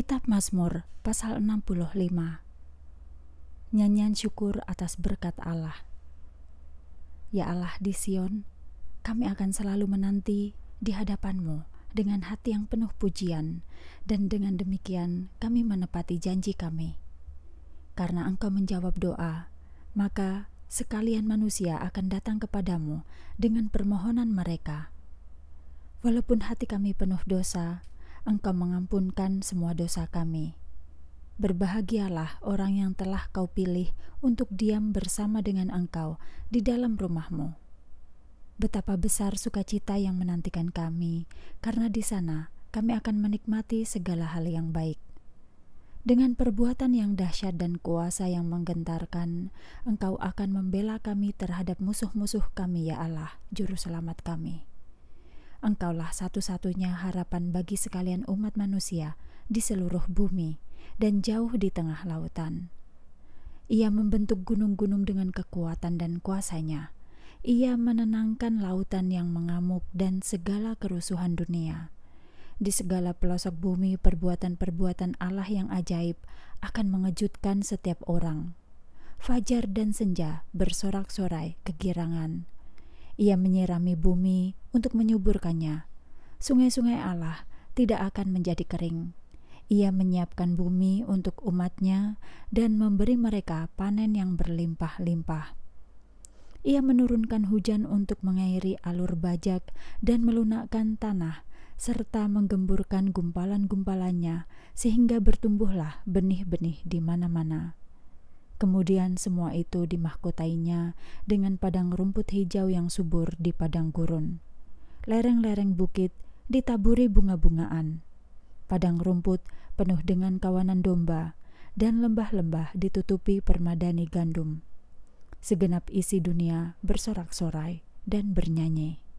Kitab Mazmur pasal 65 Nyanyian syukur atas berkat Allah Ya Allah di Sion, kami akan selalu menanti di hadapanmu dengan hati yang penuh pujian dan dengan demikian kami menepati janji kami. Karena engkau menjawab doa, maka sekalian manusia akan datang kepadamu dengan permohonan mereka. Walaupun hati kami penuh dosa, Engkau mengampunkan semua dosa kami. Berbahagialah orang yang telah kau pilih untuk diam bersama dengan engkau di dalam rumahmu. Betapa besar sukacita yang menantikan kami, karena di sana kami akan menikmati segala hal yang baik. Dengan perbuatan yang dahsyat dan kuasa yang menggentarkan, Engkau akan membela kami terhadap musuh-musuh kami, ya Allah, Juru Selamat kami. Engkaulah satu-satunya harapan bagi sekalian umat manusia di seluruh bumi dan jauh di tengah lautan. Ia membentuk gunung-gunung dengan kekuatan dan kuasanya. Ia menenangkan lautan yang mengamuk dan segala kerusuhan dunia. Di segala pelosok bumi, perbuatan-perbuatan Allah yang ajaib akan mengejutkan setiap orang. Fajar dan senja bersorak-sorai kegirangan. Ia menyirami bumi untuk menyuburkannya. Sungai-sungai Allah tidak akan menjadi kering. Ia menyiapkan bumi untuk umatnya dan memberi mereka panen yang berlimpah-limpah. Ia menurunkan hujan untuk mengairi alur bajak dan melunakkan tanah, serta menggemburkan gumpalan-gumpalannya sehingga bertumbuhlah benih-benih di mana-mana. Kemudian semua itu dimahkotainya dengan padang rumput hijau yang subur di padang gurun lereng-lereng bukit ditaburi bunga-bungaan. Padang rumput penuh dengan kawanan domba, dan lembah-lembah ditutupi permadani gandum. Segenap isi dunia bersorak-sorai dan bernyanyi.